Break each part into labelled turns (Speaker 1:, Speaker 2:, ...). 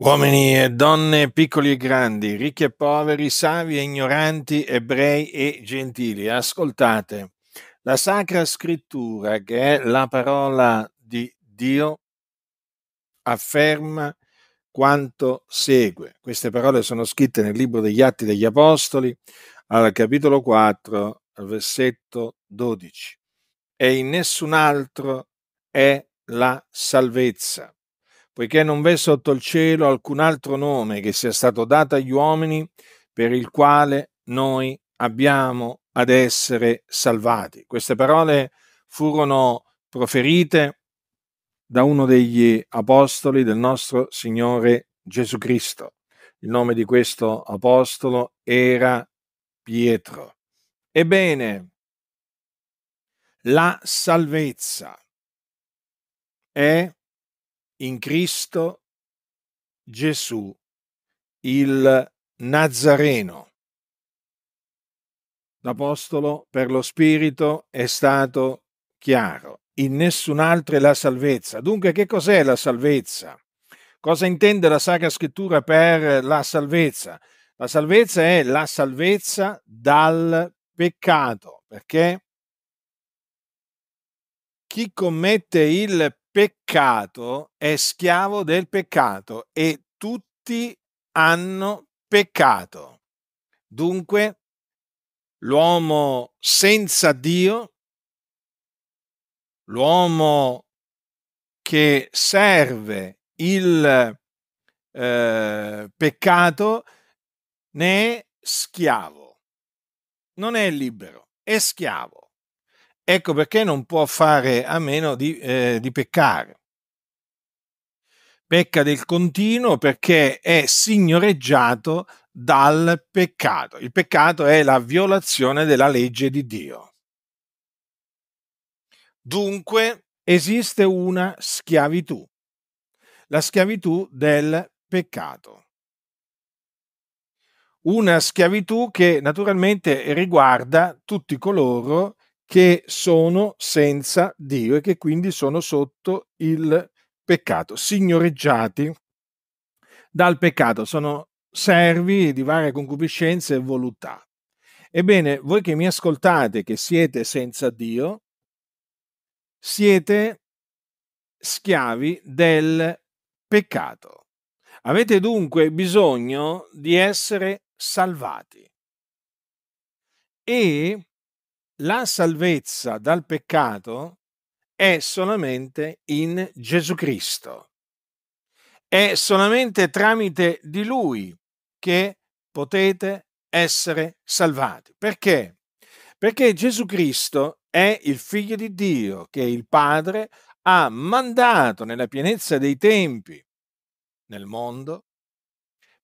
Speaker 1: Uomini e donne, piccoli e grandi, ricchi e poveri, savi e ignoranti, ebrei e gentili, ascoltate la Sacra Scrittura, che è la parola di Dio, afferma quanto segue. Queste parole sono scritte nel libro degli Atti degli Apostoli, al capitolo 4, versetto 12. E in nessun altro è la salvezza poiché non v'è sotto il cielo alcun altro nome che sia stato dato agli uomini per il quale noi abbiamo ad essere salvati. Queste parole furono proferite da uno degli apostoli del nostro Signore Gesù Cristo. Il nome di questo apostolo era Pietro. Ebbene, la salvezza è in Cristo Gesù il Nazareno. L'Apostolo per lo Spirito è stato chiaro, in nessun altro è la salvezza. Dunque che cos'è la salvezza? Cosa intende la Sacra Scrittura per la salvezza? La salvezza è la salvezza dal peccato, perché chi commette il peccato è schiavo del peccato e tutti hanno peccato. Dunque, l'uomo senza Dio, l'uomo che serve il eh, peccato, ne è schiavo, non è libero, è schiavo. Ecco perché non può fare a meno di, eh, di peccare. Pecca del continuo perché è signoreggiato dal peccato. Il peccato è la violazione della legge di Dio. Dunque esiste una schiavitù, la schiavitù del peccato. Una schiavitù che naturalmente riguarda tutti coloro che che sono senza Dio e che quindi sono sotto il peccato, signoreggiati dal peccato, sono servi di varie concupiscenze e voluttà. Ebbene, voi che mi ascoltate, che siete senza Dio, siete schiavi del peccato. Avete dunque bisogno di essere salvati. E la salvezza dal peccato è solamente in Gesù Cristo. È solamente tramite di Lui che potete essere salvati. Perché? Perché Gesù Cristo è il figlio di Dio che il Padre ha mandato nella pienezza dei tempi nel mondo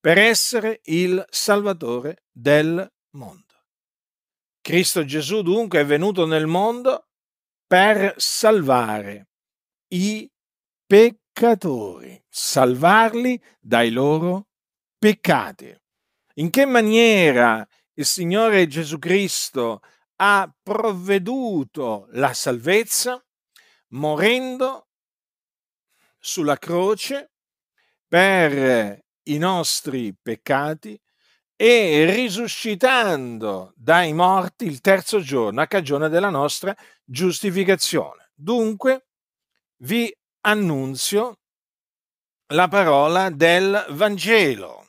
Speaker 1: per essere il salvatore del mondo. Cristo Gesù dunque è venuto nel mondo per salvare i peccatori, salvarli dai loro peccati. In che maniera il Signore Gesù Cristo ha provveduto la salvezza? Morendo sulla croce per i nostri peccati, e risuscitando dai morti il terzo giorno a cagione della nostra giustificazione. Dunque vi annunzio la parola del Vangelo,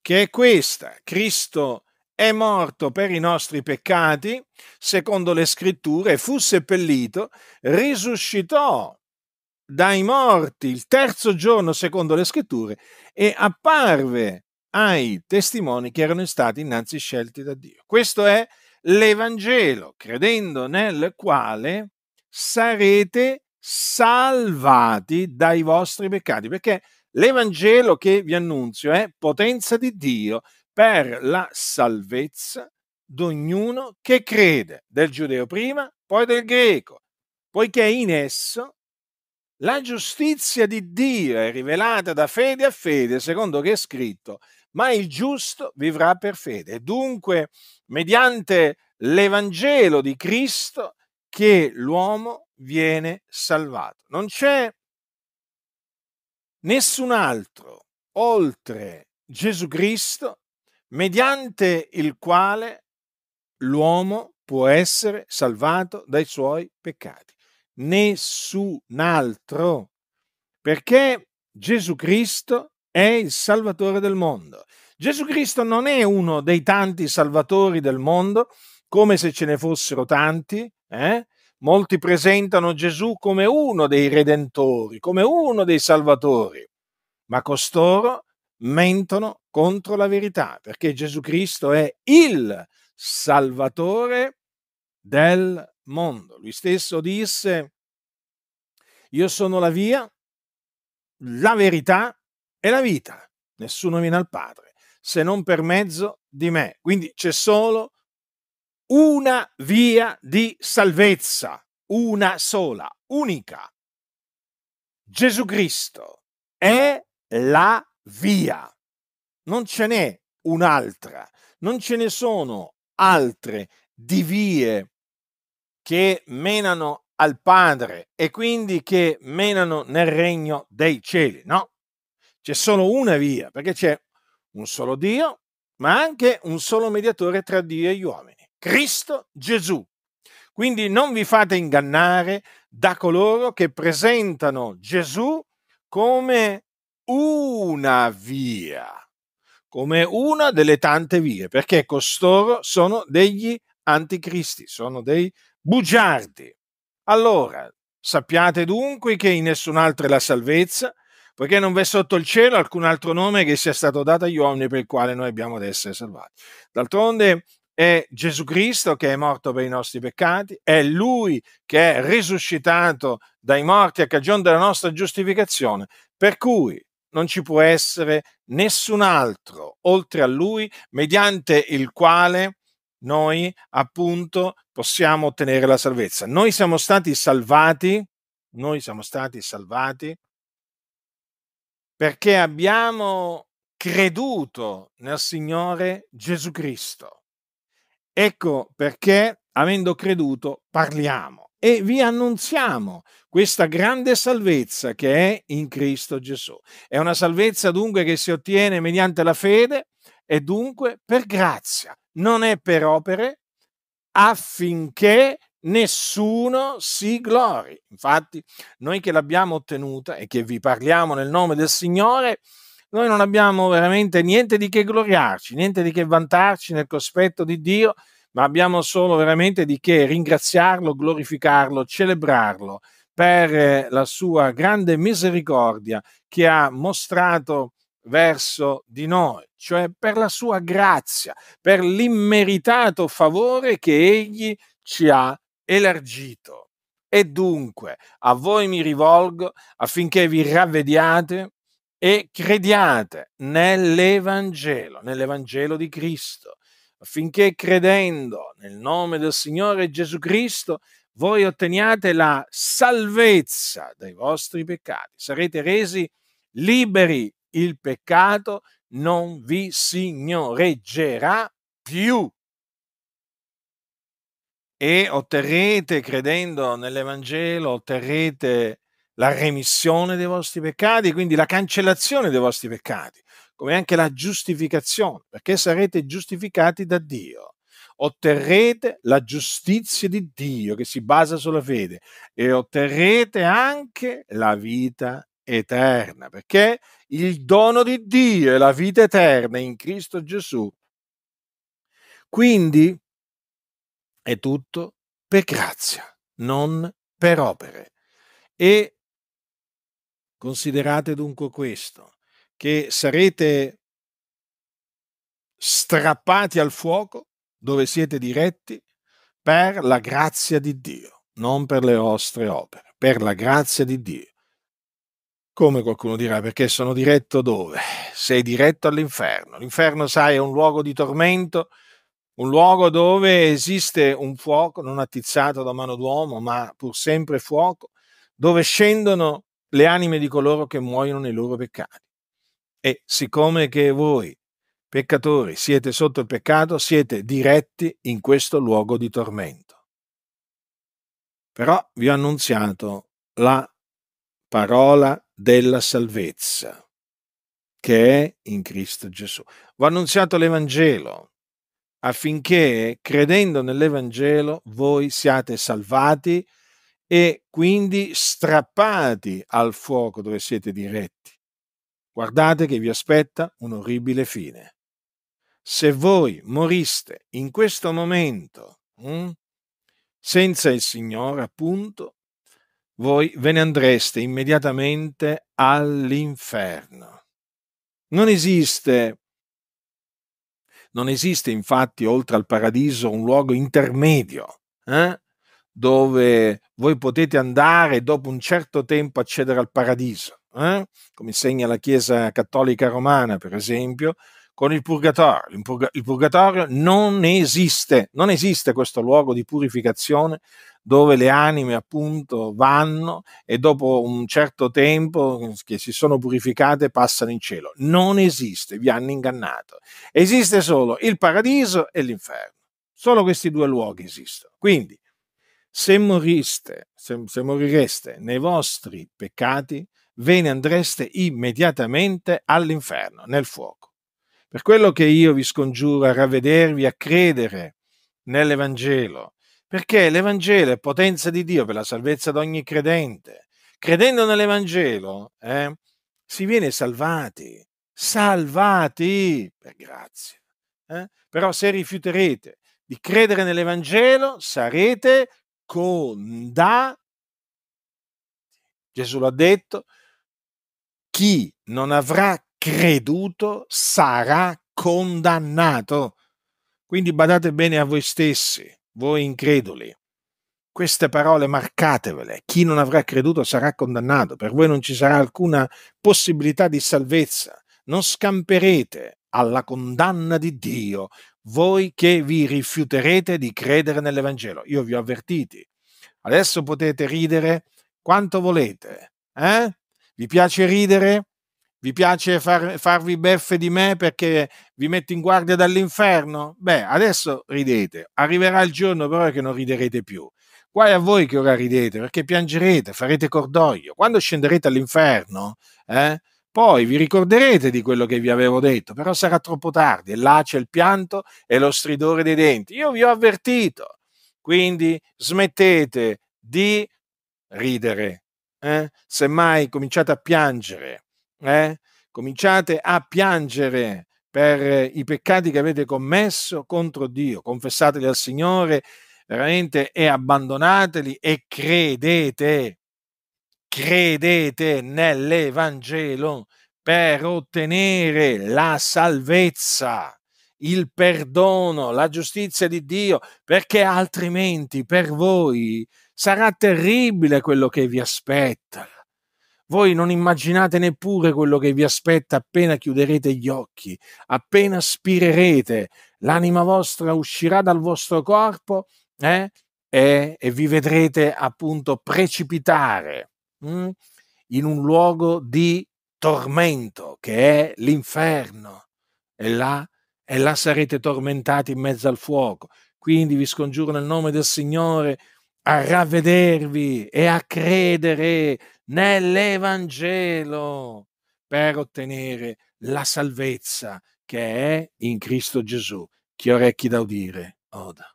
Speaker 1: che è questa. Cristo è morto per i nostri peccati, secondo le scritture, fu seppellito, risuscitò dai morti il terzo giorno secondo le scritture e apparve ai testimoni che erano stati innanzi scelti da Dio. Questo è l'Evangelo, credendo nel quale sarete salvati dai vostri peccati, perché l'Evangelo che vi annunzio è potenza di Dio per la salvezza di ognuno che crede, del giudeo prima, poi del greco, poiché in esso la giustizia di Dio è rivelata da fede a fede, secondo che è scritto, ma il giusto vivrà per fede. Dunque, mediante l'Evangelo di Cristo, che l'uomo viene salvato. Non c'è nessun altro oltre Gesù Cristo mediante il quale l'uomo può essere salvato dai suoi peccati nessun altro, perché Gesù Cristo è il Salvatore del mondo. Gesù Cristo non è uno dei tanti salvatori del mondo, come se ce ne fossero tanti. Eh? Molti presentano Gesù come uno dei redentori, come uno dei salvatori, ma costoro mentono contro la verità, perché Gesù Cristo è il Salvatore del mondo mondo. Lui stesso disse, io sono la via, la verità e la vita. Nessuno viene al Padre se non per mezzo di me. Quindi c'è solo una via di salvezza, una sola, unica. Gesù Cristo è la via. Non ce n'è un'altra, non ce ne sono altre di vie che menano al Padre e quindi che menano nel regno dei cieli. No, c'è solo una via, perché c'è un solo Dio, ma anche un solo mediatore tra Dio e gli uomini, Cristo Gesù. Quindi non vi fate ingannare da coloro che presentano Gesù come una via, come una delle tante vie, perché costoro sono degli anticristi, sono dei bugiardi. Allora, sappiate dunque che in nessun altro è la salvezza, poiché non v'è sotto il cielo alcun altro nome che sia stato dato agli uomini per il quale noi abbiamo ad essere salvati. D'altronde è Gesù Cristo che è morto per i nostri peccati, è Lui che è risuscitato dai morti a cagione della nostra giustificazione, per cui non ci può essere nessun altro oltre a Lui mediante il quale noi appunto possiamo ottenere la salvezza. Noi siamo stati salvati, noi siamo stati salvati perché abbiamo creduto nel Signore Gesù Cristo. Ecco perché, avendo creduto, parliamo e vi annunziamo questa grande salvezza che è in Cristo Gesù. È una salvezza dunque che si ottiene mediante la fede e dunque per grazia, non è per opere affinché nessuno si glori. Infatti, noi che l'abbiamo ottenuta e che vi parliamo nel nome del Signore, noi non abbiamo veramente niente di che gloriarci, niente di che vantarci nel cospetto di Dio, ma abbiamo solo veramente di che ringraziarlo, glorificarlo, celebrarlo per eh, la sua grande misericordia che ha mostrato verso di noi, cioè per la sua grazia, per l'immeritato favore che egli ci ha elargito. E dunque a voi mi rivolgo affinché vi ravvediate e crediate nell'Evangelo, nell'Evangelo di Cristo, affinché credendo nel nome del Signore Gesù Cristo voi otteniate la salvezza dai vostri peccati, sarete resi liberi il peccato non vi signoreggerà più. E otterrete, credendo nell'Evangelo, otterrete la remissione dei vostri peccati, quindi la cancellazione dei vostri peccati, come anche la giustificazione, perché sarete giustificati da Dio. Otterrete la giustizia di Dio che si basa sulla fede e otterrete anche la vita eterna, perché il dono di Dio è la vita eterna in Cristo Gesù. Quindi è tutto per grazia, non per opere. E considerate dunque questo, che sarete strappati al fuoco dove siete diretti per la grazia di Dio, non per le vostre opere, per la grazia di Dio. Come qualcuno dirà, perché sono diretto dove? Sei diretto all'inferno. L'inferno, sai, è un luogo di tormento, un luogo dove esiste un fuoco non attizzato da mano d'uomo, ma pur sempre fuoco, dove scendono le anime di coloro che muoiono nei loro peccati. E siccome che voi, peccatori, siete sotto il peccato, siete diretti in questo luogo di tormento. Però vi ho annunziato la parola di della salvezza che è in Cristo Gesù. Va annunziato l'Evangelo affinché credendo nell'Evangelo voi siate salvati e quindi strappati al fuoco dove siete diretti. Guardate che vi aspetta un'orribile fine. Se voi moriste in questo momento hm, senza il Signore, appunto, voi ve ne andreste immediatamente all'inferno. Non esiste, non esiste infatti oltre al paradiso un luogo intermedio eh, dove voi potete andare dopo un certo tempo accedere al paradiso, eh, come insegna la Chiesa Cattolica Romana per esempio, con il purgatorio. Il purgatorio non esiste, non esiste questo luogo di purificazione dove le anime appunto vanno e dopo un certo tempo che si sono purificate passano in cielo. Non esiste, vi hanno ingannato. Esiste solo il paradiso e l'inferno. Solo questi due luoghi esistono. Quindi, se moriste, se, se morireste nei vostri peccati, ve ne andreste immediatamente all'inferno, nel fuoco. Per quello che io vi scongiuro a ravvedervi, a credere nell'Evangelo, perché l'Evangelo è potenza di Dio per la salvezza di ogni credente. Credendo nell'Evangelo eh, si viene salvati, salvati per grazia. Eh? Però se rifiuterete di credere nell'Evangelo sarete condannati. Gesù l'ha detto, chi non avrà creduto sarà condannato. Quindi badate bene a voi stessi, voi increduli. Queste parole marcatevele. Chi non avrà creduto sarà condannato. Per voi non ci sarà alcuna possibilità di salvezza. Non scamperete alla condanna di Dio voi che vi rifiuterete di credere nell'Evangelo. Io vi ho avvertiti. Adesso potete ridere quanto volete. Eh? Vi piace ridere? Vi piace far, farvi beffe di me perché vi metto in guardia dall'inferno? Beh, adesso ridete. Arriverà il giorno però che non riderete più. Guai a voi che ora ridete, perché piangerete, farete cordoglio. Quando scenderete all'inferno, eh, poi vi ricorderete di quello che vi avevo detto, però sarà troppo tardi e là c'è il pianto e lo stridore dei denti. Io vi ho avvertito. Quindi smettete di ridere. Eh? Semmai cominciate a piangere eh? cominciate a piangere per i peccati che avete commesso contro Dio, confessateli al Signore veramente e abbandonateli e credete, credete nell'Evangelo per ottenere la salvezza, il perdono, la giustizia di Dio, perché altrimenti per voi sarà terribile quello che vi aspetta voi non immaginate neppure quello che vi aspetta appena chiuderete gli occhi, appena spirerete, l'anima vostra uscirà dal vostro corpo eh? e, e, vi vedrete appunto precipitare mh? Mm, in un luogo di tormento che è l'inferno e là, e là sarete tormentati in mezzo al fuoco. Quindi vi scongiuro nel nome del Signore a ravvedervi e a credere nell'Evangelo per ottenere la salvezza che è in Cristo Gesù. Chi ha orecchi da udire, oda.